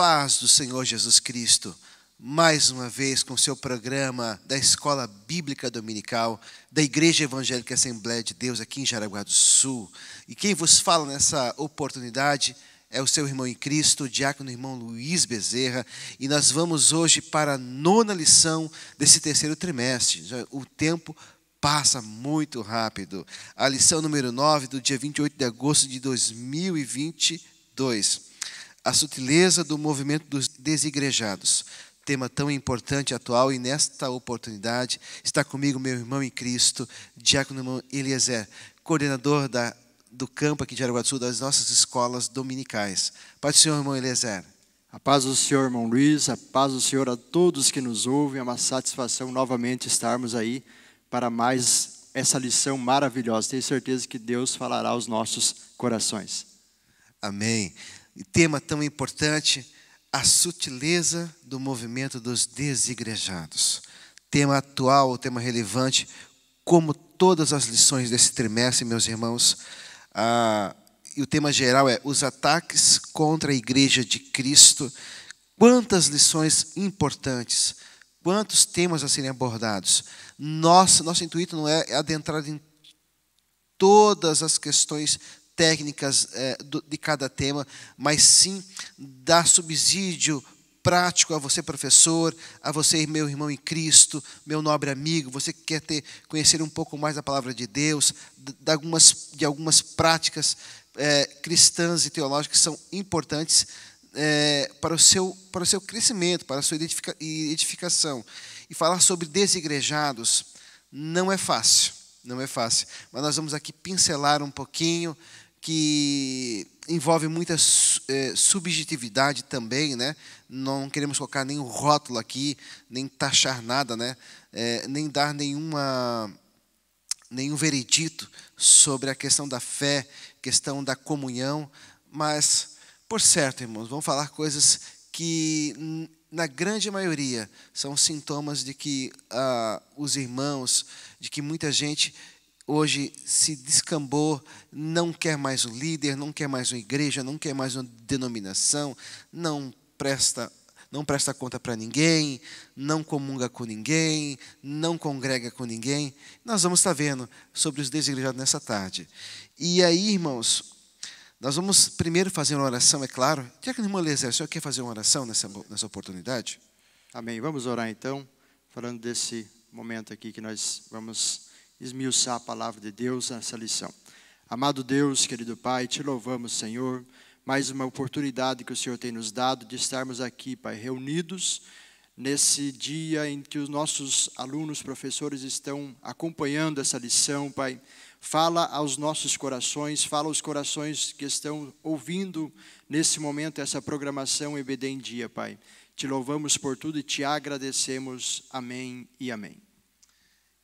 paz do Senhor Jesus Cristo, mais uma vez com seu programa da Escola Bíblica Dominical da Igreja Evangélica Assembleia de Deus aqui em Jaraguá do Sul. E quem vos fala nessa oportunidade é o seu irmão em Cristo, o diácono irmão Luiz Bezerra, e nós vamos hoje para a nona lição desse terceiro trimestre. O tempo passa muito rápido. A lição número 9 do dia 28 de agosto de 2022. A sutileza do movimento dos desigrejados, tema tão importante, atual, e nesta oportunidade está comigo meu irmão em Cristo, Diácono Eliezer, coordenador da, do campo aqui de Aragua do Sul, das nossas escolas dominicais. Paz do Senhor, irmão Eliezer. A paz do Senhor, irmão Luiz, a paz do Senhor a todos que nos ouvem. É uma satisfação novamente estarmos aí para mais essa lição maravilhosa. Tenho certeza que Deus falará aos nossos corações. Amém tema tão importante, a sutileza do movimento dos desigrejados. Tema atual, tema relevante, como todas as lições desse trimestre, meus irmãos. Ah, e o tema geral é os ataques contra a Igreja de Cristo. Quantas lições importantes, quantos temas a serem abordados. Nossa, nosso intuito não é adentrar em todas as questões técnicas é, do, de cada tema, mas sim dar subsídio prático a você, professor, a você, meu irmão em Cristo, meu nobre amigo, você que quer ter, conhecer um pouco mais da palavra de Deus, de algumas, de algumas práticas é, cristãs e teológicas que são importantes é, para, o seu, para o seu crescimento, para a sua edifica, edificação. E falar sobre desigrejados não é fácil, não é fácil, mas nós vamos aqui pincelar um pouquinho que envolve muita é, subjetividade também, né? Não queremos colocar nenhum rótulo aqui, nem taxar nada, né? É, nem dar nenhuma nenhum veredito sobre a questão da fé, questão da comunhão, mas por certo, irmãos, vamos falar coisas que na grande maioria são sintomas de que ah, os irmãos, de que muita gente hoje se descambou, não quer mais o líder, não quer mais uma igreja, não quer mais uma denominação, não presta não presta conta para ninguém, não comunga com ninguém, não congrega com ninguém. Nós vamos estar tá vendo sobre os desigrejados nessa tarde. E aí, irmãos, nós vamos primeiro fazer uma oração, é claro. quer que a irmã Lezer, o senhor quer fazer uma oração nessa, nessa oportunidade? Amém. Vamos orar então, falando desse momento aqui que nós vamos esmiuçar a palavra de Deus nessa lição. Amado Deus, querido Pai, te louvamos, Senhor, mais uma oportunidade que o Senhor tem nos dado de estarmos aqui, Pai, reunidos nesse dia em que os nossos alunos, professores estão acompanhando essa lição, Pai. Fala aos nossos corações, fala aos corações que estão ouvindo nesse momento essa programação EBD em Dia, Pai. Te louvamos por tudo e te agradecemos. Amém e amém.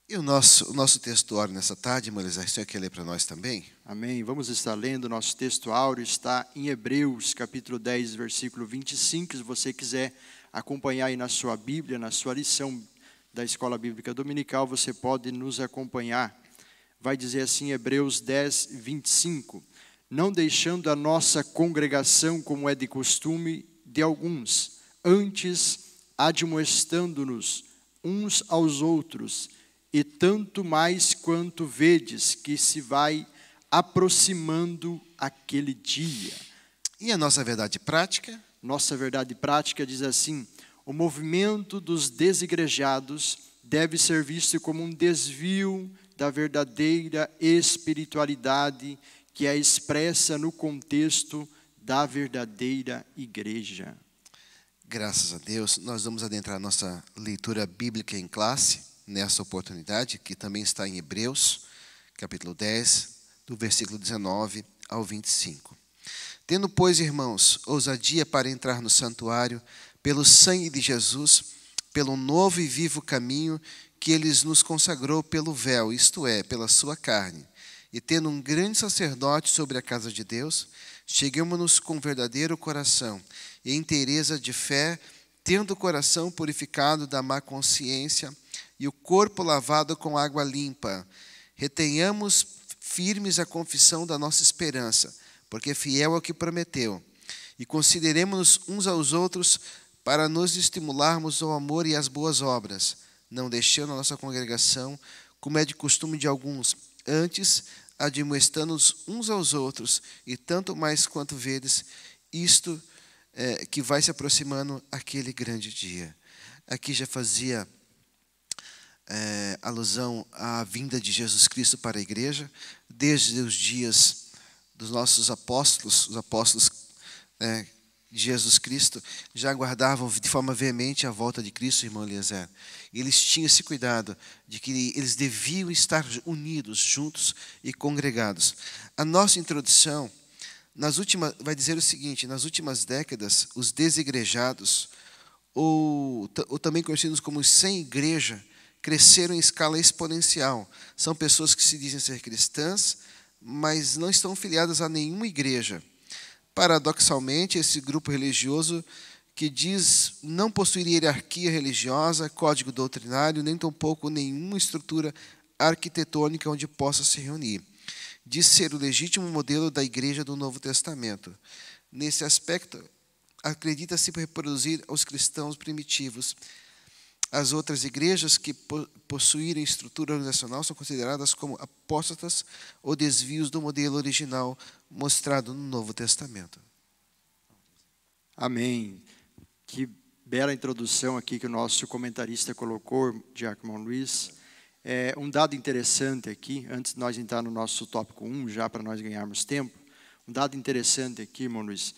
E o nosso, o nosso texto áureo nessa tarde, Marizar, você quer ler para nós também? Amém. Vamos estar lendo, nosso texto áureo está em Hebreus, capítulo 10, versículo 25. Se você quiser acompanhar aí na sua Bíblia, na sua lição da Escola Bíblica Dominical, você pode nos acompanhar. Vai dizer assim, Hebreus 10, 25. Não deixando a nossa congregação, como é de costume de alguns, antes admoestando-nos uns aos outros e tanto mais quanto vedes que se vai aproximando aquele dia. E a nossa verdade prática? Nossa verdade prática diz assim: o movimento dos desigrejados deve ser visto como um desvio da verdadeira espiritualidade que é expressa no contexto da verdadeira igreja. Graças a Deus, nós vamos adentrar nossa leitura bíblica em classe nessa oportunidade, que também está em Hebreus, capítulo 10, do versículo 19 ao 25. Tendo, pois, irmãos, ousadia para entrar no santuário, pelo sangue de Jesus, pelo novo e vivo caminho que ele nos consagrou pelo véu, isto é, pela sua carne, e tendo um grande sacerdote sobre a casa de Deus, cheguemos-nos com verdadeiro coração e inteireza de fé, tendo o coração purificado da má consciência e o corpo lavado com água limpa. Retenhamos firmes a confissão da nossa esperança, porque fiel é o que prometeu. E consideremos-nos uns aos outros para nos estimularmos ao amor e às boas obras, não deixando a nossa congregação, como é de costume de alguns, antes admoestando-nos uns aos outros, e tanto mais quanto vedes isto é, que vai se aproximando aquele grande dia. Aqui já fazia é, alusão à vinda de Jesus Cristo para a igreja, desde os dias dos nossos apóstolos, os apóstolos é, de Jesus Cristo, já aguardavam de forma veemente a volta de Cristo, irmão Eliezer. Eles tinham esse cuidado de que eles deviam estar unidos, juntos e congregados. A nossa introdução nas últimas, vai dizer o seguinte: nas últimas décadas, os desigrejados, ou, ou também conhecidos como sem igreja, cresceram em escala exponencial. São pessoas que se dizem ser cristãs, mas não estão filiadas a nenhuma igreja. Paradoxalmente, esse grupo religioso que diz não possuir hierarquia religiosa, código doutrinário, nem tampouco nenhuma estrutura arquitetônica onde possa se reunir. Diz ser o legítimo modelo da igreja do Novo Testamento. Nesse aspecto, acredita-se reproduzir os cristãos primitivos, as outras igrejas que possuírem estrutura organizacional são consideradas como apóstatas ou desvios do modelo original mostrado no Novo Testamento. Amém. Que bela introdução aqui que o nosso comentarista colocou, Diácono Luiz. É, um dado interessante aqui, antes de nós entrar no nosso tópico 1, já para nós ganharmos tempo, um dado interessante aqui, irmão Luiz,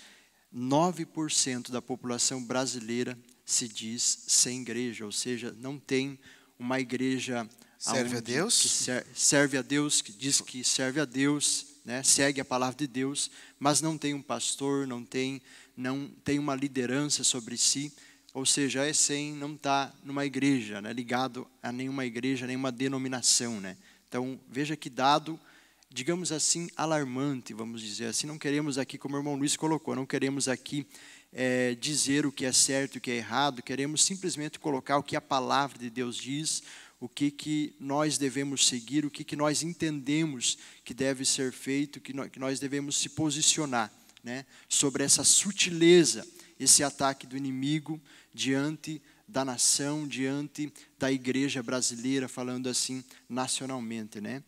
9% da população brasileira se diz sem igreja, ou seja, não tem uma igreja serve a Deus, que ser, serve a Deus, que diz que serve a Deus, né, segue a palavra de Deus, mas não tem um pastor, não tem, não tem uma liderança sobre si, ou seja, é sem não está numa igreja, né, ligado a nenhuma igreja, nenhuma denominação, né. Então veja que dado digamos assim, alarmante, vamos dizer assim. Não queremos aqui, como o irmão Luiz colocou, não queremos aqui é, dizer o que é certo e o que é errado, queremos simplesmente colocar o que a palavra de Deus diz, o que, que nós devemos seguir, o que, que nós entendemos que deve ser feito, que, no, que nós devemos se posicionar né, sobre essa sutileza, esse ataque do inimigo diante da nação, diante da igreja brasileira, falando assim nacionalmente. Né?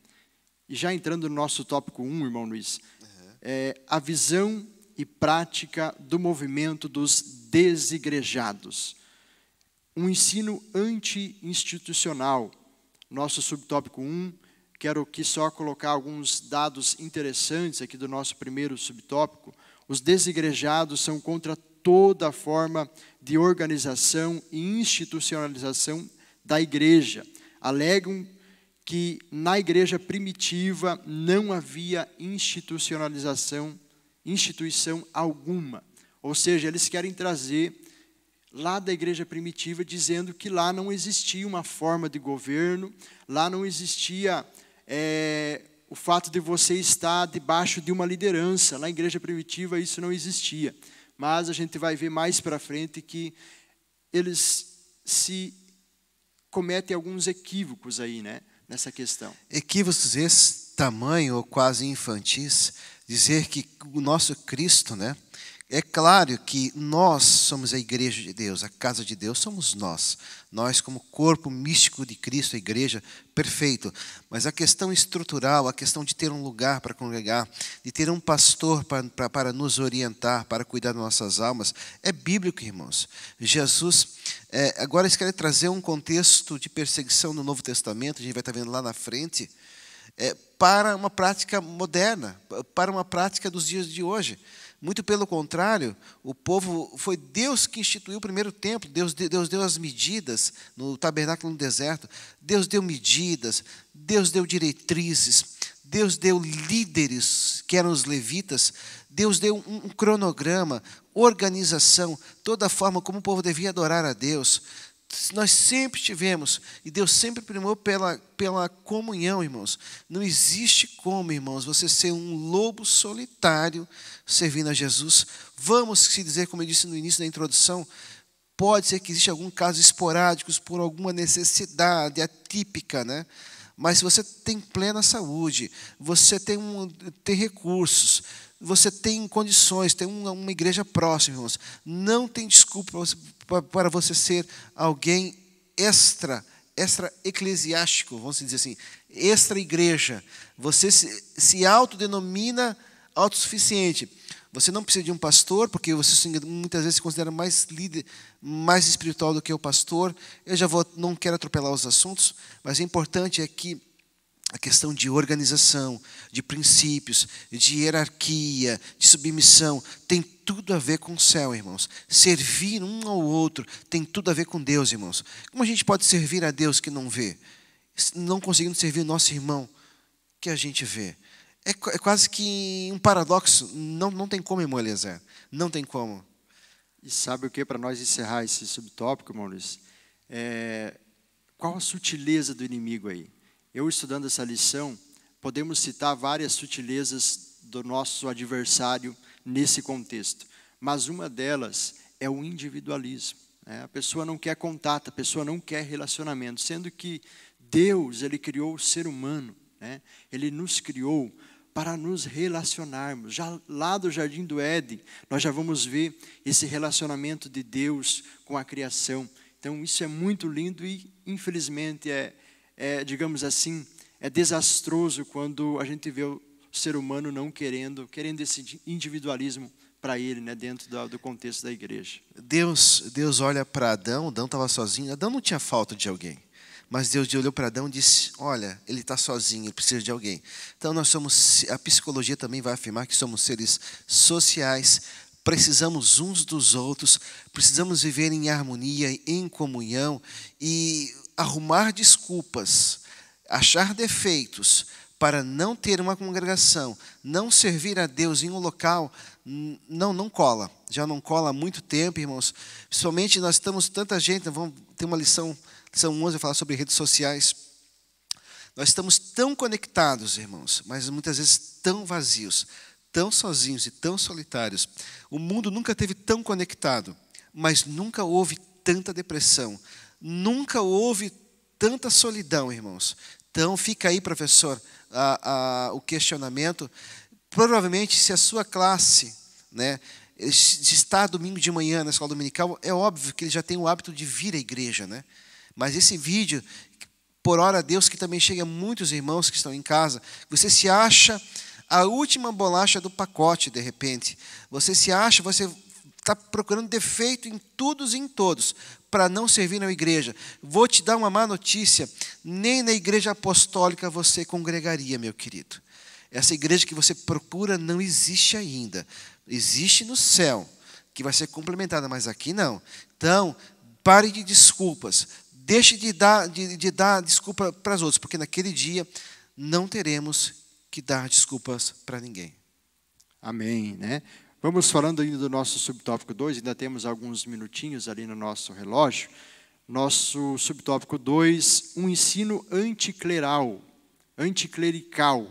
E já entrando no nosso tópico 1, um, irmão Luiz, uhum. é, a visão e prática do movimento dos desigrejados. Um ensino anti-institucional. Nosso subtópico 1, quero aqui só colocar alguns dados interessantes aqui do nosso primeiro subtópico. Os desigrejados são contra toda forma de organização e institucionalização da igreja. Alegam que na igreja primitiva não havia institucionalização instituição alguma. Ou seja, eles querem trazer lá da igreja primitiva, dizendo que lá não existia uma forma de governo, lá não existia é, o fato de você estar debaixo de uma liderança. na igreja primitiva isso não existia. Mas a gente vai ver mais para frente que eles se cometem alguns equívocos aí, né, nessa questão. Equívocos esses tamanho ou quase infantis dizer que o nosso Cristo, né? É claro que nós somos a igreja de Deus, a casa de Deus somos nós. Nós, como corpo místico de Cristo, a igreja, perfeito. Mas a questão estrutural, a questão de ter um lugar para congregar, de ter um pastor para, para, para nos orientar, para cuidar das nossas almas, é bíblico, irmãos. Jesus, é, agora eles querem trazer um contexto de perseguição no Novo Testamento, a gente vai estar vendo lá na frente é, para uma prática moderna, para uma prática dos dias de hoje. Muito pelo contrário, o povo foi Deus que instituiu o primeiro templo, Deus, Deus deu as medidas no tabernáculo no deserto, Deus deu medidas, Deus deu diretrizes, Deus deu líderes, que eram os levitas, Deus deu um, um cronograma, organização, toda a forma como o povo devia adorar a Deus nós sempre tivemos, e Deus sempre primou pela, pela comunhão, irmãos. Não existe como, irmãos, você ser um lobo solitário servindo a Jesus. Vamos se dizer, como eu disse no início da introdução, pode ser que exista algum caso esporádicos por alguma necessidade atípica, né? Mas se você tem plena saúde, você tem, um, tem recursos, você tem condições, tem uma, uma igreja próxima, irmãos. Não tem desculpa para você ser alguém extra, extra eclesiástico, vamos dizer assim, extra igreja. Você se, se autodenomina autossuficiente. Você não precisa de um pastor, porque você muitas vezes se considera mais líder, mais espiritual do que o pastor. Eu já vou, não quero atropelar os assuntos, mas o importante é que a questão de organização, de princípios, de hierarquia, de submissão, tem tudo a ver com o céu, irmãos. Servir um ao outro tem tudo a ver com Deus, irmãos. Como a gente pode servir a Deus que não vê? Não conseguindo servir o nosso irmão que a gente vê. É, é quase que um paradoxo. Não, não tem como, irmão Eliezer. Não tem como. E sabe o que, para nós encerrar esse subtópico, Maurício? É, qual a sutileza do inimigo aí? Eu estudando essa lição, podemos citar várias sutilezas do nosso adversário nesse contexto, mas uma delas é o individualismo. Né? A pessoa não quer contato, a pessoa não quer relacionamento, sendo que Deus ele criou o ser humano, né? Ele nos criou para nos relacionarmos. Já lá do Jardim do Éden, nós já vamos ver esse relacionamento de Deus com a criação. Então, isso é muito lindo e, infelizmente, é é, digamos assim, é desastroso quando a gente vê o ser humano não querendo, querendo esse individualismo para ele, né, dentro do, do contexto da igreja. Deus, Deus olha para Adão, Adão estava sozinho, Adão não tinha falta de alguém. Mas Deus olhou para Adão e disse: Olha, ele está sozinho, ele precisa de alguém. Então nós somos, a psicologia também vai afirmar que somos seres sociais, precisamos uns dos outros, precisamos viver em harmonia, em comunhão, e arrumar desculpas, achar defeitos para não ter uma congregação, não servir a Deus em um local, não, não cola. Já não cola há muito tempo, irmãos. Principalmente nós estamos tanta gente, vamos ter uma lição, lição 11, eu falar sobre redes sociais. Nós estamos tão conectados, irmãos, mas muitas vezes tão vazios, tão sozinhos e tão solitários. O mundo nunca teve tão conectado, mas nunca houve tanta depressão, Nunca houve tanta solidão, irmãos. Então, fica aí, professor, a, a, o questionamento. Provavelmente, se a sua classe né, está domingo de manhã na escola dominical, é óbvio que ele já tem o hábito de vir à igreja. Né? Mas esse vídeo, por hora a Deus, que também chega a muitos irmãos que estão em casa, você se acha a última bolacha do pacote, de repente. Você se acha, você está procurando defeito em todos e em todos para não servir na igreja. Vou te dar uma má notícia: nem na igreja apostólica você congregaria, meu querido. Essa igreja que você procura não existe ainda. Existe no céu, que vai ser complementada, mas aqui não. Então, pare de desculpas. Deixe de dar, de, de dar desculpa para os outros, porque naquele dia não teremos que dar desculpas para ninguém. Amém, né? Vamos falando ainda do nosso subtópico 2, ainda temos alguns minutinhos ali no nosso relógio. Nosso subtópico 2, um ensino anticleral, anticlerical.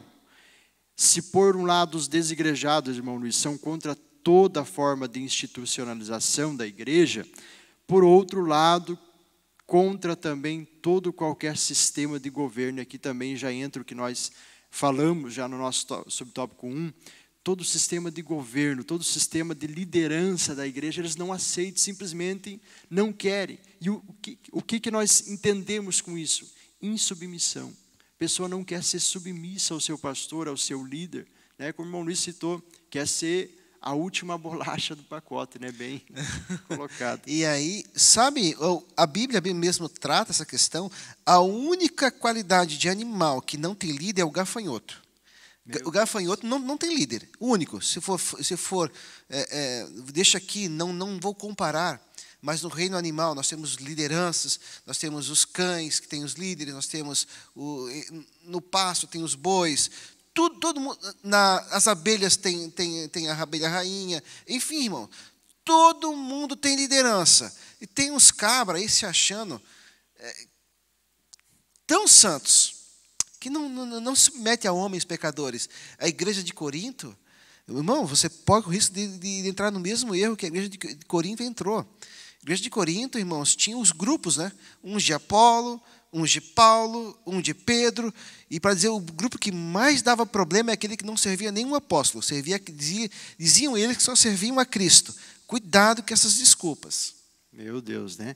Se por um lado os desigrejados, irmão Luiz, são contra toda forma de institucionalização da igreja, por outro lado, contra também todo qualquer sistema de governo. Aqui também já entra o que nós falamos já no nosso subtópico 1, todo o sistema de governo, todo o sistema de liderança da igreja, eles não aceitam, simplesmente não querem. E o, o, que, o que, que nós entendemos com isso? Insubmissão. A pessoa não quer ser submissa ao seu pastor, ao seu líder. Né? Como o irmão Luiz citou, quer ser a última bolacha do pacote, né? Bem colocado. e aí, sabe, a Bíblia, a Bíblia mesmo trata essa questão. A única qualidade de animal que não tem líder é o gafanhoto. O gafanhoto não, não tem líder, único. Se for, se for é, é, deixa aqui, não, não vou comparar, mas no reino animal nós temos lideranças, nós temos os cães que têm os líderes, nós temos o, no pasto tem os bois, tudo, todo mundo, na, as abelhas tem, tem, tem a abelha rainha, enfim, irmão, todo mundo tem liderança. E tem uns cabras aí se achando é, tão santos que não, não, não se submete a homens pecadores. A igreja de Corinto, irmão, você pode o risco de, de, entrar no mesmo erro que a igreja de Corinto entrou. A igreja de Corinto, irmãos, tinha os grupos, né? Uns de Apolo, uns de Paulo, um de Pedro, e para dizer o grupo que mais dava problema é aquele que não servia nenhum apóstolo, servia dizia, diziam eles que só serviam a Cristo. Cuidado com essas desculpas. Meu Deus, né?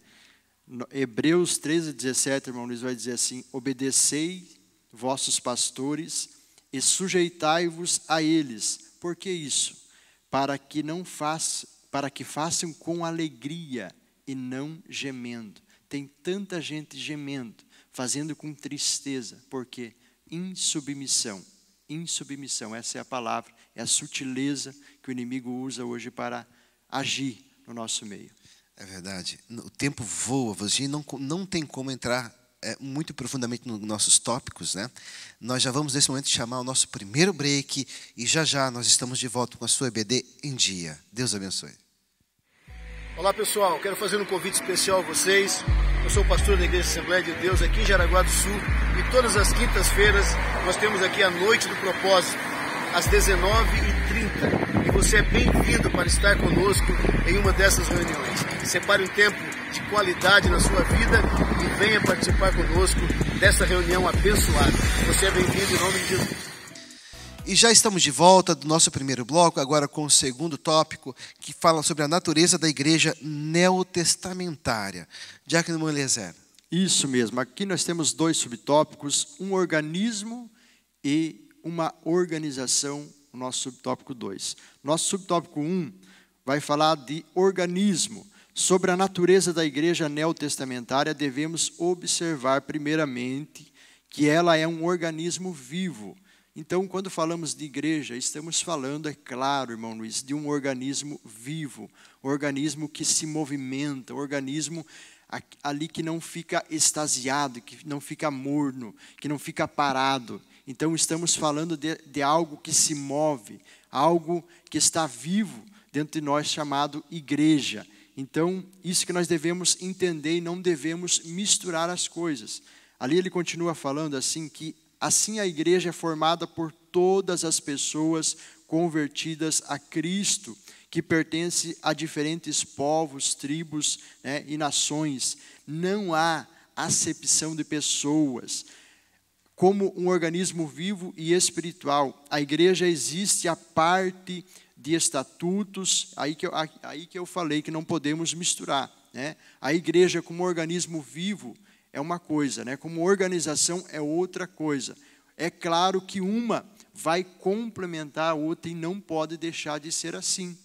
No Hebreus 13, 17, irmão Luiz vai dizer assim: obedecei vossos pastores e sujeitai-vos a eles. Por que isso? Para que não faça, para que façam com alegria e não gemendo. Tem tanta gente gemendo, fazendo com tristeza, porque insubmissão. Insubmissão, essa é a palavra, é a sutileza que o inimigo usa hoje para agir no nosso meio. É verdade. O tempo voa, você não, não tem como entrar é, muito profundamente nos nossos tópicos, né? Nós já vamos nesse momento chamar o nosso primeiro break e já já nós estamos de volta com a sua EBD em dia. Deus abençoe. Olá pessoal, quero fazer um convite especial a vocês. Eu sou pastor da Igreja Assembleia de Deus aqui em Jaraguá do Sul e todas as quintas-feiras nós temos aqui a Noite do Propósito às 19h30 você é bem-vindo para estar conosco em uma dessas reuniões. Separe um tempo de qualidade na sua vida e venha participar conosco dessa reunião abençoada. Você é bem-vindo em nome de Jesus. E já estamos de volta do nosso primeiro bloco, agora com o segundo tópico, que fala sobre a natureza da igreja neotestamentária. Diácono Eliezer. Isso mesmo. Aqui nós temos dois subtópicos, um organismo e uma organização o nosso subtópico 2. Nosso subtópico 1 um vai falar de organismo. Sobre a natureza da igreja neotestamentária, devemos observar, primeiramente, que ela é um organismo vivo. Então, quando falamos de igreja, estamos falando, é claro, irmão Luiz, de um organismo vivo, organismo que se movimenta, organismo ali que não fica extasiado, que não fica morno, que não fica parado. Então, estamos falando de, de algo que se move, algo que está vivo dentro de nós, chamado igreja. Então, isso que nós devemos entender e não devemos misturar as coisas. Ali ele continua falando assim que assim a igreja é formada por todas as pessoas convertidas a Cristo, que pertence a diferentes povos, tribos né, e nações. Não há acepção de pessoas como um organismo vivo e espiritual. A igreja existe a parte de estatutos, aí que eu, aí que eu falei que não podemos misturar. Né? A igreja, como organismo vivo, é uma coisa, né? como organização, é outra coisa. É claro que uma vai complementar a outra e não pode deixar de ser assim.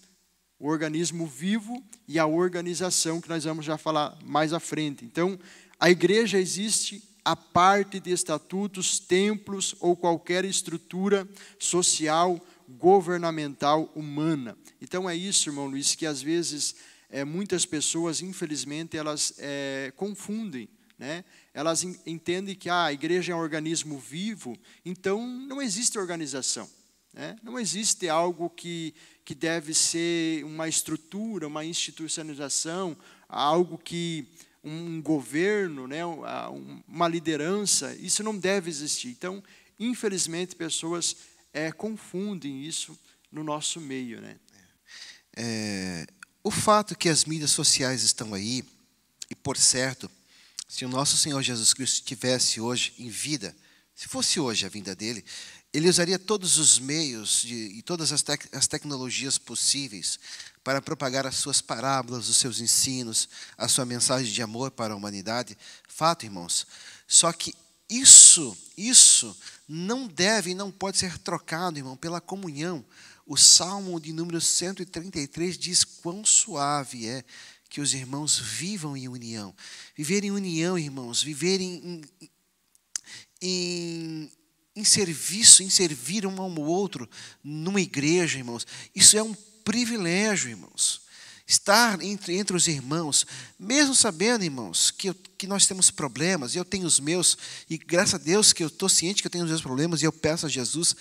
O organismo vivo e a organização, que nós vamos já falar mais à frente. Então, a igreja existe a parte de estatutos, templos ou qualquer estrutura social, governamental, humana. Então é isso, irmão Luiz, que às vezes é, muitas pessoas, infelizmente, elas é, confundem. Né? Elas entendem que ah, a igreja é um organismo vivo, então não existe organização. Né? Não existe algo que, que deve ser uma estrutura, uma institucionalização, algo que um governo, né, uma liderança, isso não deve existir. Então, infelizmente, pessoas é, confundem isso no nosso meio. Né? É, o fato que as mídias sociais estão aí, e por certo, se o nosso Senhor Jesus Cristo estivesse hoje em vida, se fosse hoje a vinda dele, ele usaria todos os meios de, e todas as, tec as tecnologias possíveis para propagar as suas parábolas, os seus ensinos, a sua mensagem de amor para a humanidade. Fato, irmãos. Só que isso, isso não deve e não pode ser trocado, irmão, pela comunhão. O Salmo de número 133 diz quão suave é que os irmãos vivam em união. Viver em união, irmãos, viver em, em, em, em serviço, em servir um ao outro, numa igreja, irmãos. Isso é um privilégio, irmãos. Estar entre, entre os irmãos, mesmo sabendo, irmãos, que, eu, que nós temos problemas, eu tenho os meus, e graças a Deus que eu estou ciente que eu tenho os meus problemas, e eu peço a Jesus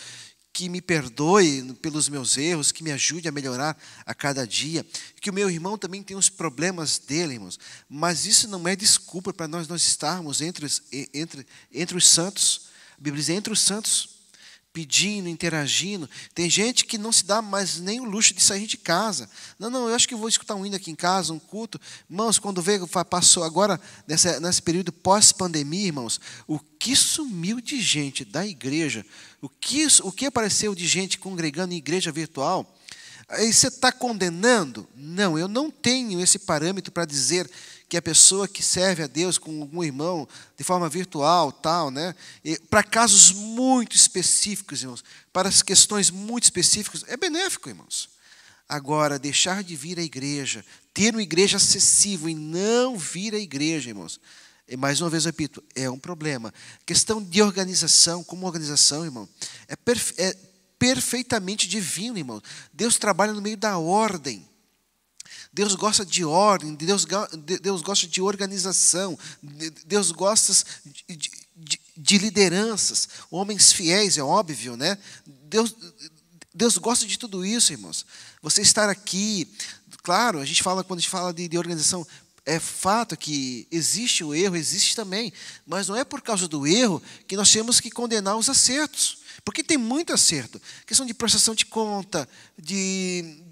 que me perdoe pelos meus erros, que me ajude a melhorar a cada dia, que o meu irmão também tem os problemas dele, irmãos. Mas isso não é desculpa para nós nós estarmos entre, entre, entre os santos. A Bíblia diz entre os santos pedindo, interagindo. Tem gente que não se dá mais nem o luxo de sair de casa. Não, não, eu acho que vou escutar um hino aqui em casa, um culto. Irmãos, quando veio, passou agora, nessa, nesse período pós-pandemia, irmãos, o que sumiu de gente da igreja, o que, o que apareceu de gente congregando em igreja virtual, aí você está condenando? Não, eu não tenho esse parâmetro para dizer que a pessoa que serve a Deus com algum irmão, de forma virtual, tal, né? Para casos muito específicos, irmãos, para as questões muito específicas, é benéfico, irmãos. Agora, deixar de vir à igreja, ter uma igreja acessível e não vir à igreja, irmãos, é, mais uma vez repito, é um problema. Questão de organização, como organização, irmão, é, perfe é perfeitamente divino, irmão. Deus trabalha no meio da ordem. Deus gosta de ordem, Deus, Deus gosta de organização, Deus gosta de, de, de lideranças, homens fiéis, é óbvio, né? Deus, Deus gosta de tudo isso, irmãos. Você estar aqui, claro, a gente fala quando a gente fala de, de organização, é fato que existe o erro, existe também, mas não é por causa do erro que nós temos que condenar os acertos, porque tem muito acerto. Questão de prestação de conta, de,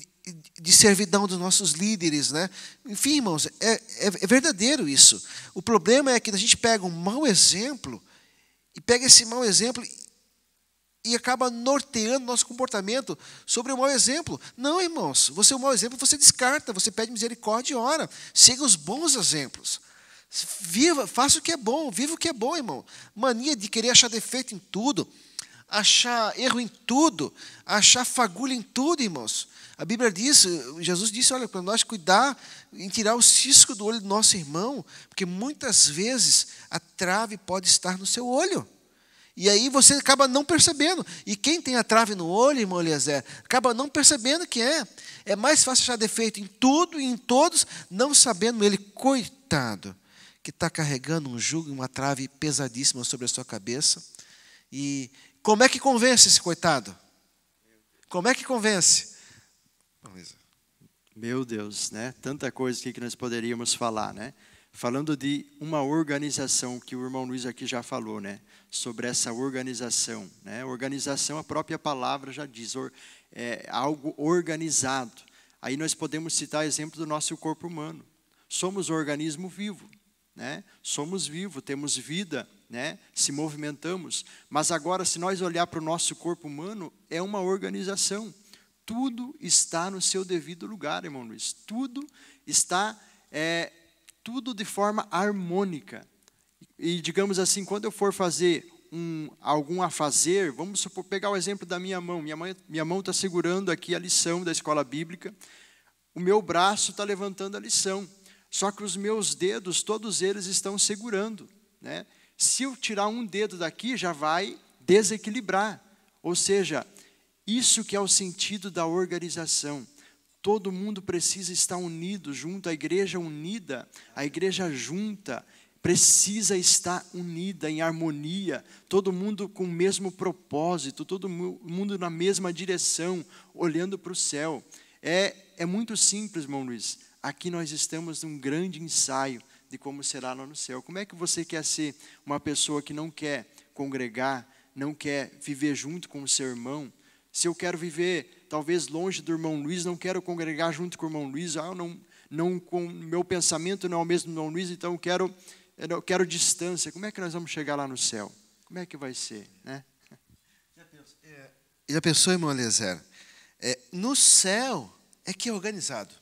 de servidão dos nossos líderes, né? Enfim, irmãos, é, é, é, verdadeiro isso. O problema é que a gente pega um mau exemplo e pega esse mau exemplo e acaba norteando nosso comportamento sobre o mau exemplo. Não, irmãos, você é um mau exemplo, você descarta, você pede misericórdia e ora. Siga os bons exemplos. Viva, faça o que é bom, viva o que é bom, irmão. Mania de querer achar defeito em tudo, achar erro em tudo, achar fagulha em tudo, irmãos. A Bíblia diz, Jesus disse, olha, para nós cuidar em tirar o cisco do olho do nosso irmão, porque muitas vezes a trave pode estar no seu olho. E aí você acaba não percebendo. E quem tem a trave no olho, irmão Eliezer, acaba não percebendo que é. É mais fácil achar defeito em tudo e em todos, não sabendo ele, coitado, que está carregando um jugo, uma trave pesadíssima sobre a sua cabeça. E como é que convence esse coitado? Como é que convence? Meu Deus, né? Tanta coisa aqui que nós poderíamos falar, né? Falando de uma organização que o irmão Luiz aqui já falou, né? Sobre essa organização, né? Organização, a própria palavra já diz, or, é, algo organizado. Aí nós podemos citar exemplo do nosso corpo humano. Somos organismo vivo, né? Somos vivo, temos vida, né? Se movimentamos, mas agora se nós olhar para o nosso corpo humano, é uma organização tudo está no seu devido lugar, irmão Luiz. Tudo está, é, tudo de forma harmônica. E, digamos assim, quando eu for fazer um, algum a fazer, vamos supor, pegar o exemplo da minha mão. Minha, mãe, minha mão está segurando aqui a lição da escola bíblica. O meu braço está levantando a lição. Só que os meus dedos, todos eles estão segurando. Né? Se eu tirar um dedo daqui, já vai desequilibrar. Ou seja, isso que é o sentido da organização. Todo mundo precisa estar unido junto, a igreja unida, a igreja junta, precisa estar unida, em harmonia, todo mundo com o mesmo propósito, todo mundo na mesma direção, olhando para o céu. É, é muito simples, irmão Luiz. Aqui nós estamos num grande ensaio de como será lá no céu. Como é que você quer ser uma pessoa que não quer congregar, não quer viver junto com o seu irmão, se eu quero viver, talvez, longe do irmão Luiz, não quero congregar junto com o irmão Luiz, ah, não, não com meu pensamento não é o mesmo do irmão Luiz, então eu quero, eu quero distância. Como é que nós vamos chegar lá no céu? Como é que vai ser, né? Já pensou, é, irmão Eliezer? É, no céu é que é organizado.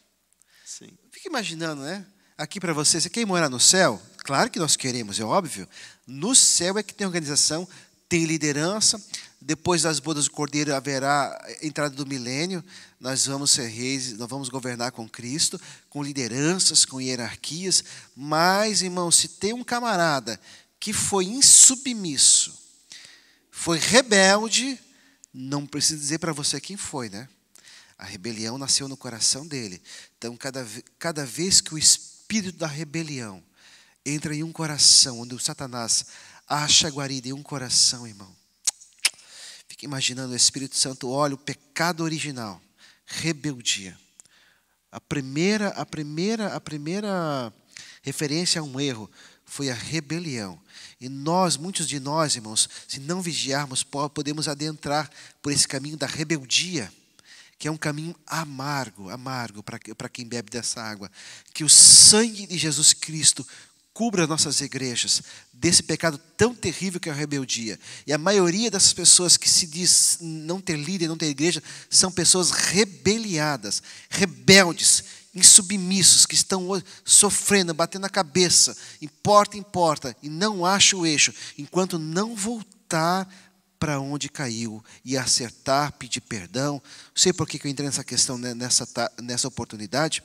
Sim. Fica imaginando, né? Aqui para você, você quer morar no céu? Claro que nós queremos, é óbvio. No céu é que tem organização, tem liderança, depois das bodas do Cordeiro haverá a entrada do milênio. Nós vamos ser reis, nós vamos governar com Cristo, com lideranças, com hierarquias. Mas, irmão, se tem um camarada que foi insubmisso, foi rebelde, não preciso dizer para você quem foi, né? A rebelião nasceu no coração dele. Então, cada, cada vez que o espírito da rebelião entra em um coração, onde o Satanás acha guarida em um coração, irmão, Fique imaginando, o Espírito Santo olha o pecado original, rebeldia. A primeira, a primeira, a primeira referência a um erro foi a rebelião. E nós, muitos de nós, irmãos, se não vigiarmos, podemos adentrar por esse caminho da rebeldia, que é um caminho amargo, amargo para quem bebe dessa água. Que o sangue de Jesus Cristo cubra nossas igrejas desse pecado tão terrível que é a rebeldia. E a maioria dessas pessoas que se diz não ter líder, não ter igreja, são pessoas rebeliadas, rebeldes, insubmissos, que estão sofrendo, batendo a cabeça, em porta em porta, e não acham o eixo, enquanto não voltar para onde caiu e acertar, pedir perdão. Não sei por que eu entrei nessa questão né, nessa, nessa oportunidade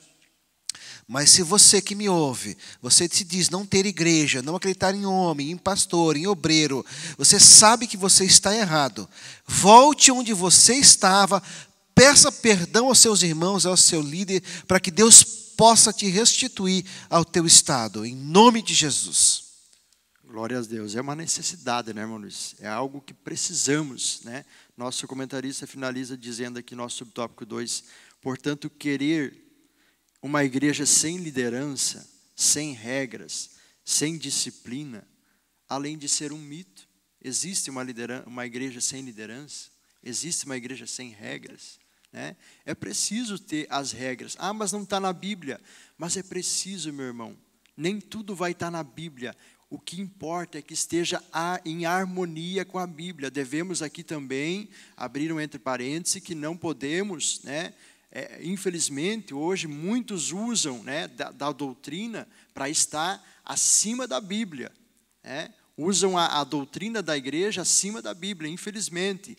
mas se você que me ouve, você se diz não ter igreja, não acreditar em homem, em pastor, em obreiro, você sabe que você está errado. Volte onde você estava, peça perdão aos seus irmãos, ao seu líder, para que Deus possa te restituir ao teu estado, em nome de Jesus. Glória a Deus. É uma necessidade, né, irmão Luiz? É algo que precisamos, né? Nosso comentarista finaliza dizendo aqui nosso subtópico 2, portanto, querer uma igreja sem liderança, sem regras, sem disciplina, além de ser um mito. Existe uma, uma igreja sem liderança? Existe uma igreja sem regras? Né? É preciso ter as regras. Ah, mas não está na Bíblia. Mas é preciso, meu irmão. Nem tudo vai estar tá na Bíblia. O que importa é que esteja em harmonia com a Bíblia. Devemos aqui também abrir um entre parênteses que não podemos né, é, infelizmente, hoje muitos usam né, da, da doutrina para estar acima da Bíblia. Né? Usam a, a doutrina da igreja acima da Bíblia, infelizmente.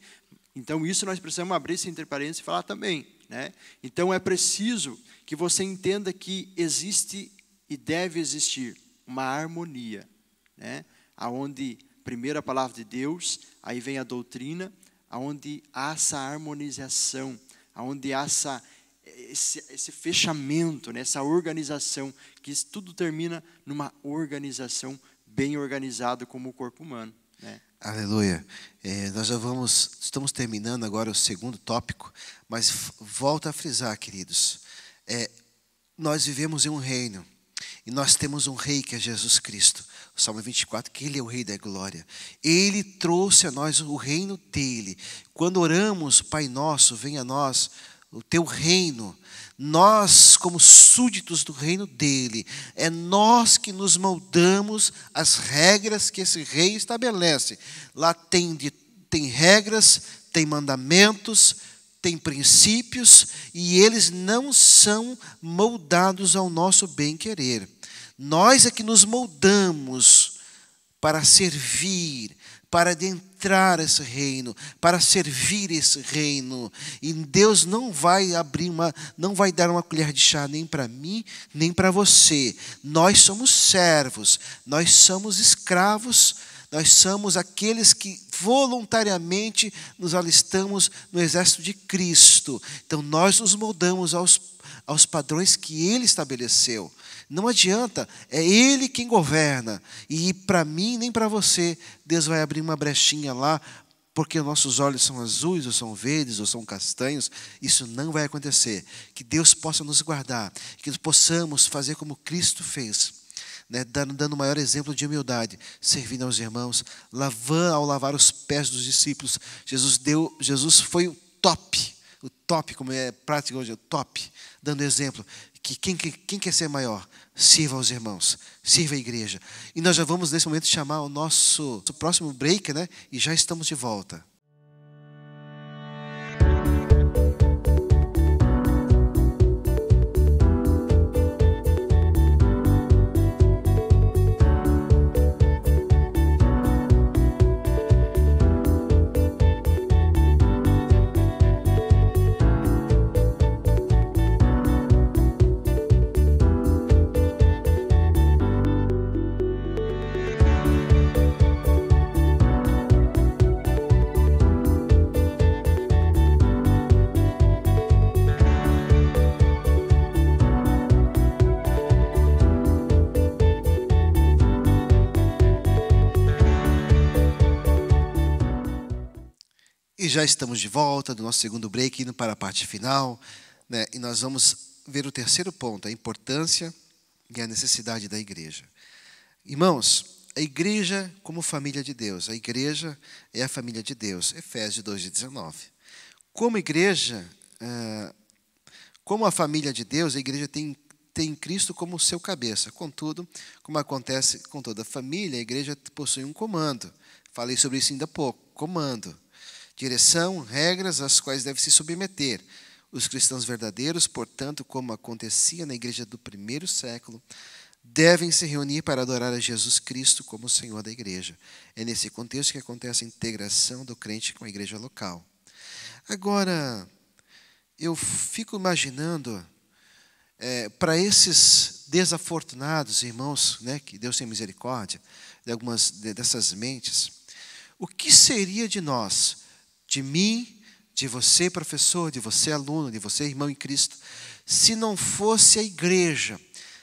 Então, isso nós precisamos abrir esse entre parênteses e falar também. Né? Então, é preciso que você entenda que existe e deve existir uma harmonia, né? aonde primeiro a palavra de Deus, aí vem a doutrina, aonde há essa harmonização onde há essa, esse, esse fechamento, né? essa organização, que isso tudo termina numa organização bem organizada como o corpo humano. Né? Aleluia. É, nós já vamos, estamos terminando agora o segundo tópico, mas volto a frisar, queridos. É, nós vivemos em um reino e nós temos um rei que é Jesus Cristo. Salmo 24, que Ele é o Rei da Glória. Ele trouxe a nós o reino dele. Quando oramos, Pai Nosso, venha a nós o teu reino. Nós, como súditos do reino dele, é nós que nos moldamos as regras que esse rei estabelece. Lá tem, tem regras, tem mandamentos, tem princípios, e eles não são moldados ao nosso bem-querer. Nós é que nos moldamos para servir, para adentrar esse reino, para servir esse reino. E Deus não vai abrir uma, não vai dar uma colher de chá nem para mim, nem para você. Nós somos servos, nós somos escravos, nós somos aqueles que voluntariamente nos alistamos no exército de Cristo. Então nós nos moldamos aos, aos padrões que ele estabeleceu. Não adianta, é Ele quem governa. E para mim, nem para você, Deus vai abrir uma brechinha lá, porque nossos olhos são azuis, ou são verdes, ou são castanhos. Isso não vai acontecer. Que Deus possa nos guardar, que possamos fazer como Cristo fez. Né, dando, dando maior exemplo de humildade, servindo aos irmãos, lavando, ao lavar os pés dos discípulos. Jesus deu, Jesus foi o top, o top, como é prática hoje, o top, dando exemplo, que quem, quem, quem quer ser maior? sirva aos irmãos, sirva a igreja. E nós já vamos nesse momento chamar o nosso, próximo break, né? E já estamos de volta. já estamos de volta do nosso segundo break, indo para a parte final, né? e nós vamos ver o terceiro ponto, a importância e a necessidade da igreja. Irmãos, a igreja como família de Deus, a igreja é a família de Deus, Efésios 2,19. Como igreja, é, como a família de Deus, a igreja tem, tem Cristo como seu cabeça. Contudo, como acontece com toda a família, a igreja possui um comando. Falei sobre isso ainda há pouco, comando direção, regras às quais deve se submeter. Os cristãos verdadeiros, portanto, como acontecia na igreja do primeiro século, devem se reunir para adorar a Jesus Cristo como Senhor da igreja. É nesse contexto que acontece a integração do crente com a igreja local. Agora, eu fico imaginando é, para esses desafortunados irmãos, né, que Deus tem misericórdia de algumas dessas mentes, o que seria de nós de mim, de você, professor, de você, aluno, de você, irmão em Cristo, se não fosse a igreja.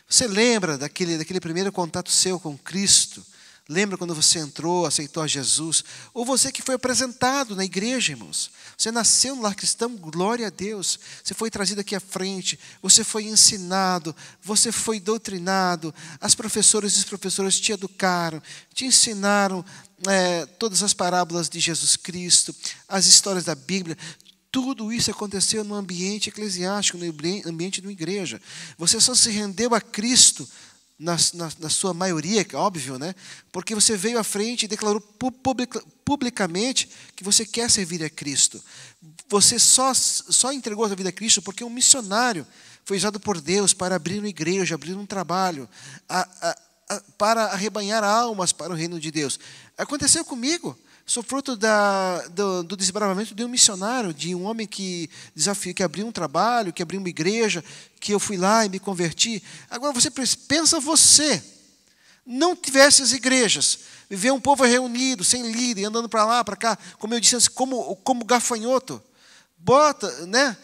Você lembra daquele, daquele primeiro contato seu com Cristo? Lembra quando você entrou, aceitou Jesus? Ou você que foi apresentado na igreja, irmãos? Você nasceu no lar cristão, glória a Deus. Você foi trazido aqui à frente, você foi ensinado, você foi doutrinado. As professoras e os professores te educaram, te ensinaram é, todas as parábolas de Jesus Cristo, as histórias da Bíblia, tudo isso aconteceu no ambiente eclesiástico, no ambiente de uma igreja. Você só se rendeu a Cristo na, na, na, sua maioria, é óbvio, né? Porque você veio à frente e declarou publicamente que você quer servir a Cristo. Você só, só entregou a sua vida a Cristo porque um missionário foi usado por Deus para abrir uma igreja, abrir um trabalho, a, para arrebanhar almas para o reino de Deus. Aconteceu comigo. Sou fruto da, do, do, desbravamento de um missionário, de um homem que desafio, que abriu um trabalho, que abriu uma igreja, que eu fui lá e me converti. Agora você pensa você, não tivesse as igrejas, viver um povo reunido, sem líder, andando para lá, para cá, como eu disse antes, como, como gafanhoto. Bota, né?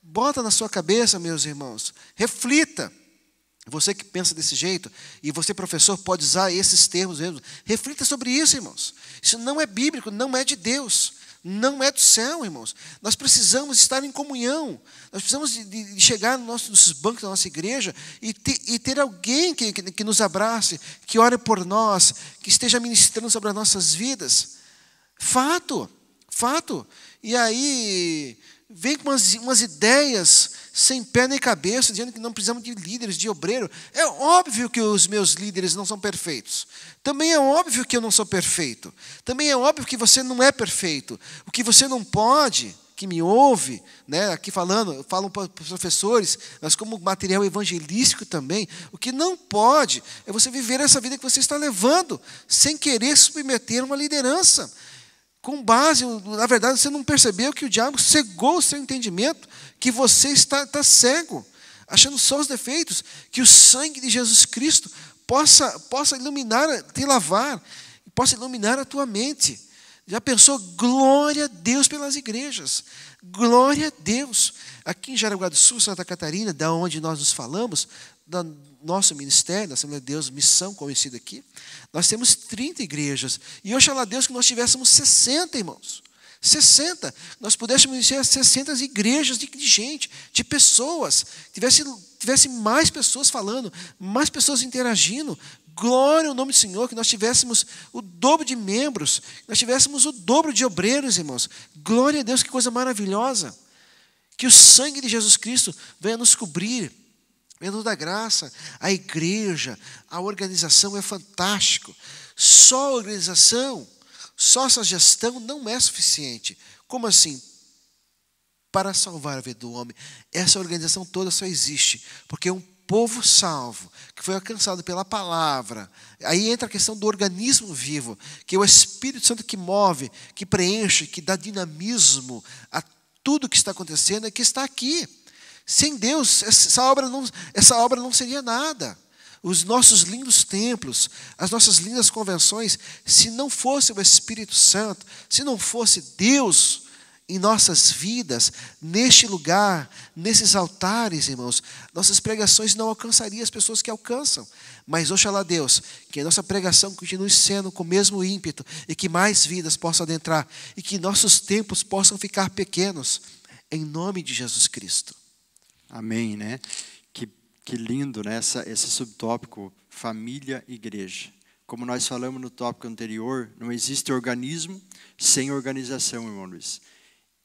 Bota na sua cabeça, meus irmãos. Reflita. Você que pensa desse jeito, e você, professor, pode usar esses termos mesmo. Reflita sobre isso, irmãos. Isso não é bíblico, não é de Deus, não é do céu, irmãos. Nós precisamos estar em comunhão. Nós precisamos de, de chegar nos bancos da nossa igreja e ter, e ter alguém que, que, que nos abrace, que ore por nós, que esteja ministrando sobre as nossas vidas. Fato, fato. E aí, vem com umas, umas ideias sem pé nem cabeça, dizendo que não precisamos de líderes, de obreiro. É óbvio que os meus líderes não são perfeitos. Também é óbvio que eu não sou perfeito. Também é óbvio que você não é perfeito. O que você não pode, que me ouve, né, aqui falando, eu falo para os professores, mas como material evangelístico também, o que não pode é você viver essa vida que você está levando, sem querer submeter uma liderança com base, na verdade, você não percebeu que o diabo cegou o seu entendimento, que você está, está cego, achando só os defeitos, que o sangue de Jesus Cristo possa, possa iluminar, te lavar, possa iluminar a tua mente. Já pensou? Glória a Deus pelas igrejas. Glória a Deus. Aqui em Jaraguá do Sul, Santa Catarina, da onde nós nos falamos, do nosso ministério, da Assembleia de Deus, missão conhecida aqui, nós temos 30 igrejas. E oxalá Deus que nós tivéssemos 60, irmãos. 60. Nós pudéssemos iniciar 60 igrejas de, gente, de pessoas. Tivesse, tivesse mais pessoas falando, mais pessoas interagindo, glória ao nome do Senhor, que nós tivéssemos o dobro de membros, que nós tivéssemos o dobro de obreiros, irmãos. Glória a Deus, que coisa maravilhosa. Que o sangue de Jesus Cristo venha nos cobrir, venha nos dar graça. A igreja, a organização é fantástico. Só a organização, só essa gestão não é suficiente. Como assim? Para salvar a vida do homem. Essa organização toda só existe porque um povo salvo, que foi alcançado pela palavra. Aí entra a questão do organismo vivo, que é o Espírito Santo que move, que preenche, que dá dinamismo a tudo que está acontecendo e que está aqui. Sem Deus, essa obra não, essa obra não seria nada. Os nossos lindos templos, as nossas lindas convenções, se não fosse o Espírito Santo, se não fosse Deus, em nossas vidas, neste lugar, nesses altares, irmãos, nossas pregações não alcançariam as pessoas que alcançam. Mas oxalá Deus, que a nossa pregação continue sendo com o mesmo ímpeto e que mais vidas possam adentrar e que nossos tempos possam ficar pequenos, em nome de Jesus Cristo. Amém, né? Que, que lindo, né? Essa, esse subtópico, família, igreja. Como nós falamos no tópico anterior, não existe organismo sem organização, irmão Luiz.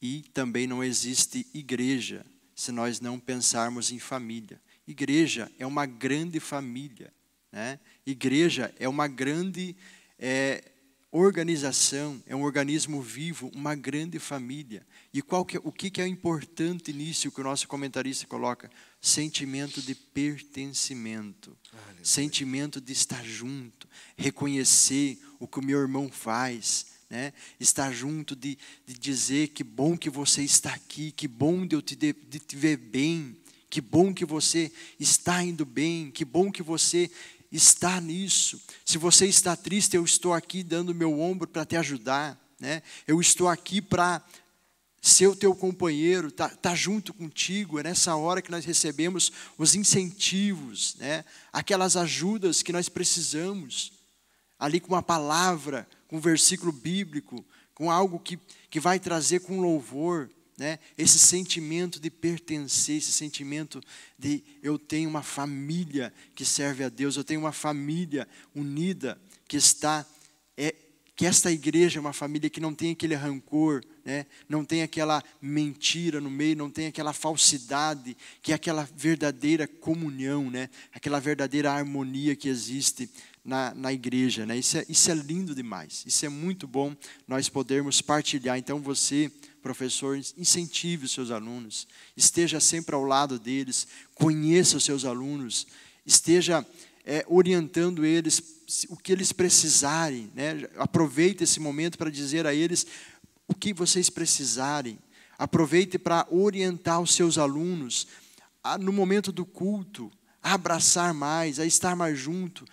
E também não existe igreja se nós não pensarmos em família. Igreja é uma grande família. Né? Igreja é uma grande é, organização, é um organismo vivo, uma grande família. E qual que, é, o que, que é importante nisso que o nosso comentarista coloca? Sentimento de pertencimento, Aleluia. sentimento de estar junto, reconhecer o que o meu irmão faz, né? estar junto, de, de dizer que bom que você está aqui, que bom de eu te, de, de te ver bem, que bom que você está indo bem, que bom que você está nisso. Se você está triste, eu estou aqui dando meu ombro para te ajudar, né? eu estou aqui para ser o teu companheiro, tá, tá junto contigo, é nessa hora que nós recebemos os incentivos, né? aquelas ajudas que nós precisamos, ali com uma palavra, com um versículo bíblico, com algo que, que vai trazer com louvor, né? esse sentimento de pertencer, esse sentimento de eu tenho uma família que serve a Deus, eu tenho uma família unida que está, é, que esta igreja é uma família que não tem aquele rancor, né? não tem aquela mentira no meio, não tem aquela falsidade, que é aquela verdadeira comunhão, né? aquela verdadeira harmonia que existe na, na igreja. Né? Isso, é, isso é lindo demais, isso é muito bom nós podermos partilhar. Então, você, professor, incentive os seus alunos, esteja sempre ao lado deles, conheça os seus alunos, esteja é, orientando eles o que eles precisarem. Né? Aproveite esse momento para dizer a eles o que vocês precisarem. Aproveite para orientar os seus alunos a, no momento do culto, a abraçar mais, a estar mais junto,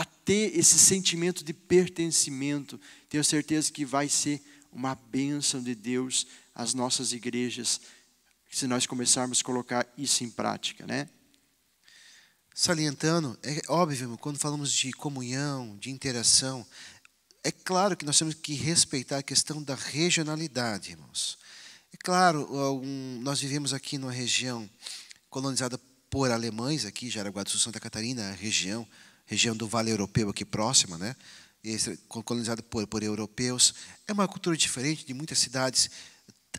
a ter esse sentimento de pertencimento, tenho certeza que vai ser uma bênção de Deus às nossas igrejas, se nós começarmos a colocar isso em prática, né? Salientando, é óbvio, quando falamos de comunhão, de interação, é claro que nós temos que respeitar a questão da regionalidade, irmãos. É claro, nós vivemos aqui numa região colonizada por alemães, aqui, Jaraguá do Sul, Santa Catarina, a região, região do Vale Europeu aqui próxima, né? colonizada por, por europeus. É uma cultura diferente de muitas cidades,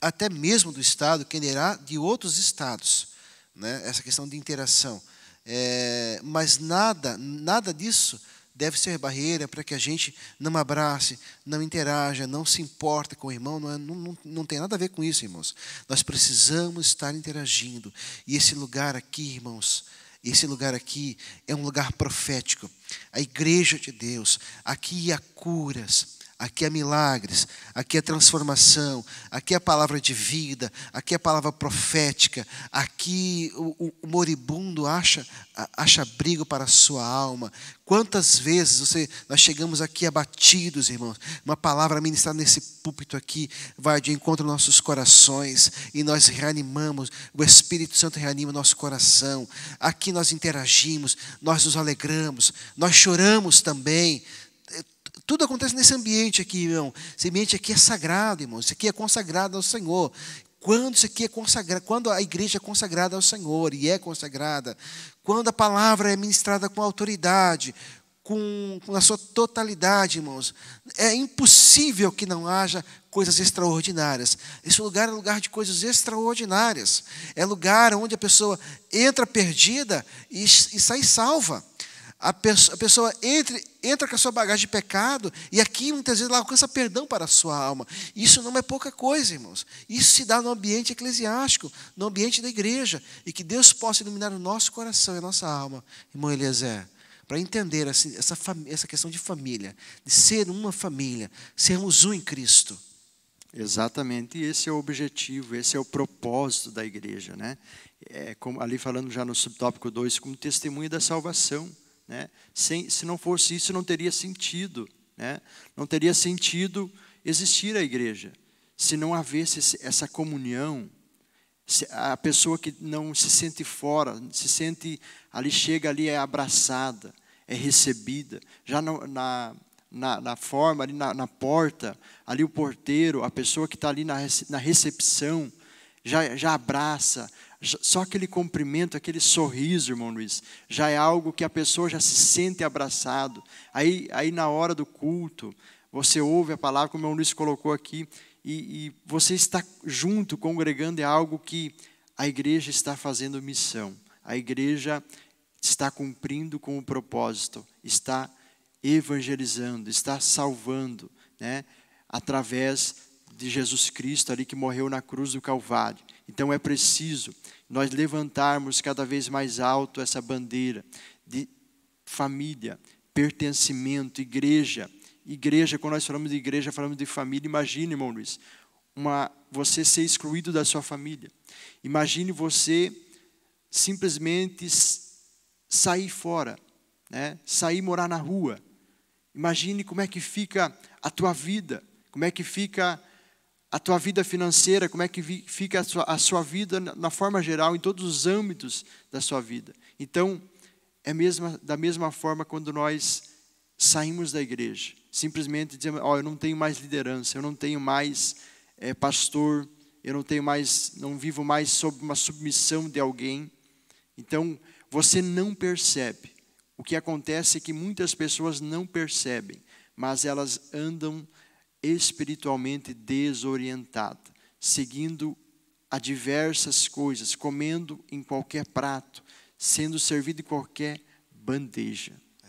até mesmo do Estado, que dirá de outros Estados. Né? Essa questão de interação. É, mas nada, nada disso deve ser barreira para que a gente não abrace, não interaja, não se importe com o irmão. Não, é, não, não, não tem nada a ver com isso, irmãos. Nós precisamos estar interagindo. E esse lugar aqui, irmãos, esse lugar aqui é um lugar profético. A igreja de Deus, aqui há curas, Aqui é milagres, aqui é transformação, aqui é a palavra de vida, aqui é a palavra profética, aqui o, o moribundo acha, acha abrigo para a sua alma. Quantas vezes você, nós chegamos aqui abatidos, irmãos, uma palavra ministrada nesse púlpito aqui vai de encontro aos nossos corações e nós reanimamos, o Espírito Santo reanima nosso coração. Aqui nós interagimos, nós nos alegramos, nós choramos também tudo acontece nesse ambiente aqui, irmão. Esse ambiente aqui é sagrado, irmão. Isso aqui é consagrado ao Senhor. Quando isso aqui é consagrado, quando a igreja é consagrada ao Senhor e é consagrada, quando a palavra é ministrada com autoridade, com, com a sua totalidade, irmãos, é impossível que não haja coisas extraordinárias. Esse lugar é lugar de coisas extraordinárias. É lugar onde a pessoa entra perdida e, e sai salva. A pessoa entra, entra com a sua bagagem de pecado e aqui muitas vezes ela alcança perdão para a sua alma. Isso não é pouca coisa, irmãos. Isso se dá no ambiente eclesiástico, no ambiente da igreja. E que Deus possa iluminar o nosso coração e a nossa alma, irmão Eliezer, para entender essa, essa, essa questão de família, de ser uma família, sermos um em Cristo. Exatamente, e esse é o objetivo, esse é o propósito da igreja, né? É, como, ali falando já no subtópico 2, como testemunho da salvação né? Se, se não fosse isso, não teria sentido. Né? Não teria sentido existir a igreja. Se não houvesse essa comunhão, a pessoa que não se sente fora, se sente ali, chega ali, é abraçada, é recebida. Já na, na, na, forma, ali na, na, porta, ali o porteiro, a pessoa que está ali na, na recepção, já, já abraça, só aquele cumprimento, aquele sorriso, irmão Luiz, já é algo que a pessoa já se sente abraçado. Aí, aí na hora do culto, você ouve a palavra, como o irmão Luiz colocou aqui, e, e você está junto, congregando, é algo que a igreja está fazendo missão. A igreja está cumprindo com o propósito, está evangelizando, está salvando, né? através de Jesus Cristo ali que morreu na cruz do Calvário. Então é preciso nós levantarmos cada vez mais alto essa bandeira de família, pertencimento, igreja. Igreja, quando nós falamos de igreja, falamos de família. Imagine, irmão Luiz, uma, você ser excluído da sua família. Imagine você simplesmente sair fora, né? sair morar na rua. Imagine como é que fica a tua vida, como é que fica a tua vida financeira, como é que fica a sua, a sua vida na forma geral, em todos os âmbitos da sua vida. Então, é mesma, da mesma forma quando nós saímos da igreja, simplesmente dizemos: Ó, oh, eu não tenho mais liderança, eu não tenho mais é, pastor, eu não tenho mais, não vivo mais sob uma submissão de alguém. Então, você não percebe. O que acontece é que muitas pessoas não percebem, mas elas andam espiritualmente desorientada, seguindo a diversas coisas, comendo em qualquer prato, sendo servido em qualquer bandeja. É.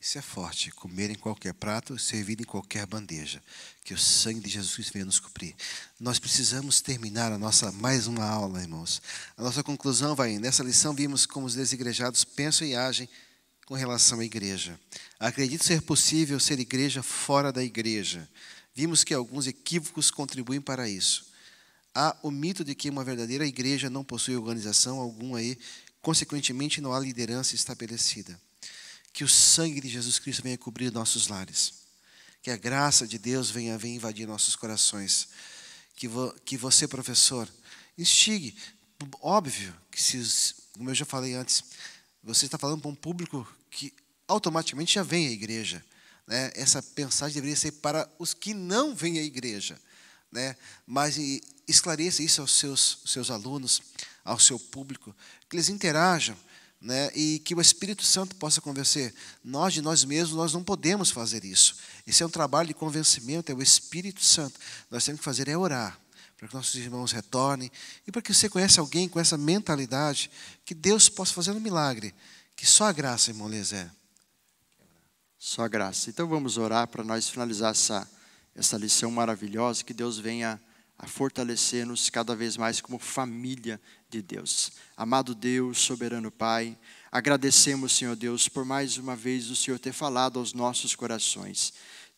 Isso é forte, comer em qualquer prato, servir em qualquer bandeja, que o sangue de Jesus venha nos cobrir. Nós precisamos terminar a nossa mais uma aula, irmãos. A nossa conclusão vai, nessa lição vimos como os desigrejados pensam e agem com relação à igreja. Acredito ser possível ser igreja fora da igreja. Vimos que alguns equívocos contribuem para isso. Há o mito de que uma verdadeira igreja não possui organização alguma e, consequentemente, não há liderança estabelecida. Que o sangue de Jesus Cristo venha cobrir nossos lares. Que a graça de Deus venha, venha invadir nossos corações. Que, vo, que você, professor, instigue. Óbvio que, se, como eu já falei antes, você está falando para um público que automaticamente já vem à igreja. Né? Essa mensagem deveria ser para os que não vêm à igreja. Né? Mas esclareça isso aos seus, seus alunos, ao seu público, que eles interajam. Né, e que o Espírito Santo possa convencer. Nós, de nós mesmos, nós não podemos fazer isso. Esse é um trabalho de convencimento, é o Espírito Santo. Nós temos que fazer é orar para que nossos irmãos retornem e para que você conheça alguém com essa mentalidade que Deus possa fazer um milagre, que só a graça, irmão Lezé. Só a graça. Então vamos orar para nós finalizar essa, essa lição maravilhosa, que Deus venha a fortalecer-nos cada vez mais como família de Deus. Amado Deus, soberano Pai, agradecemos, Senhor Deus, por mais uma vez o Senhor ter falado aos nossos corações.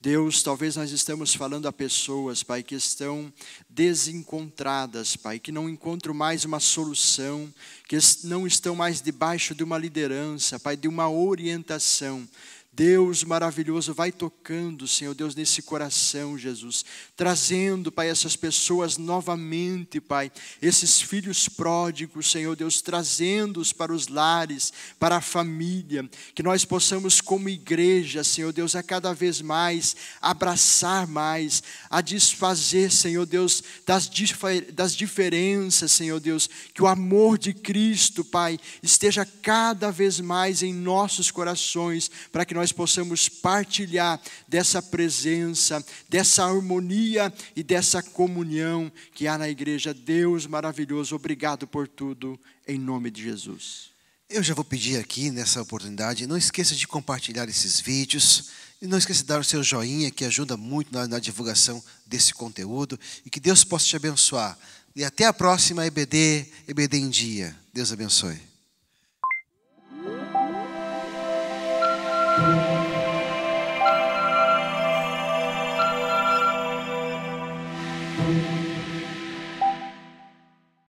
Deus, talvez nós estamos falando a pessoas, Pai, que estão desencontradas, Pai, que não encontram mais uma solução, que não estão mais debaixo de uma liderança, Pai, de uma orientação. Deus maravilhoso, vai tocando, Senhor Deus, nesse coração, Jesus, trazendo, Pai, essas pessoas novamente, Pai, esses filhos pródigos, Senhor Deus, trazendo-os para os lares, para a família, que nós possamos, como igreja, Senhor Deus, a cada vez mais abraçar mais, a desfazer, Senhor Deus, das, difer das diferenças, Senhor Deus, que o amor de Cristo, Pai, esteja cada vez mais em nossos corações, para que nós nós possamos partilhar dessa presença, dessa harmonia e dessa comunhão que há na igreja. Deus maravilhoso, obrigado por tudo, em nome de Jesus. Eu já vou pedir aqui nessa oportunidade, não esqueça de compartilhar esses vídeos e não esqueça de dar o seu joinha, que ajuda muito na, na divulgação desse conteúdo e que Deus possa te abençoar. E até a próxima EBD, EBD em dia. Deus abençoe. Thank you.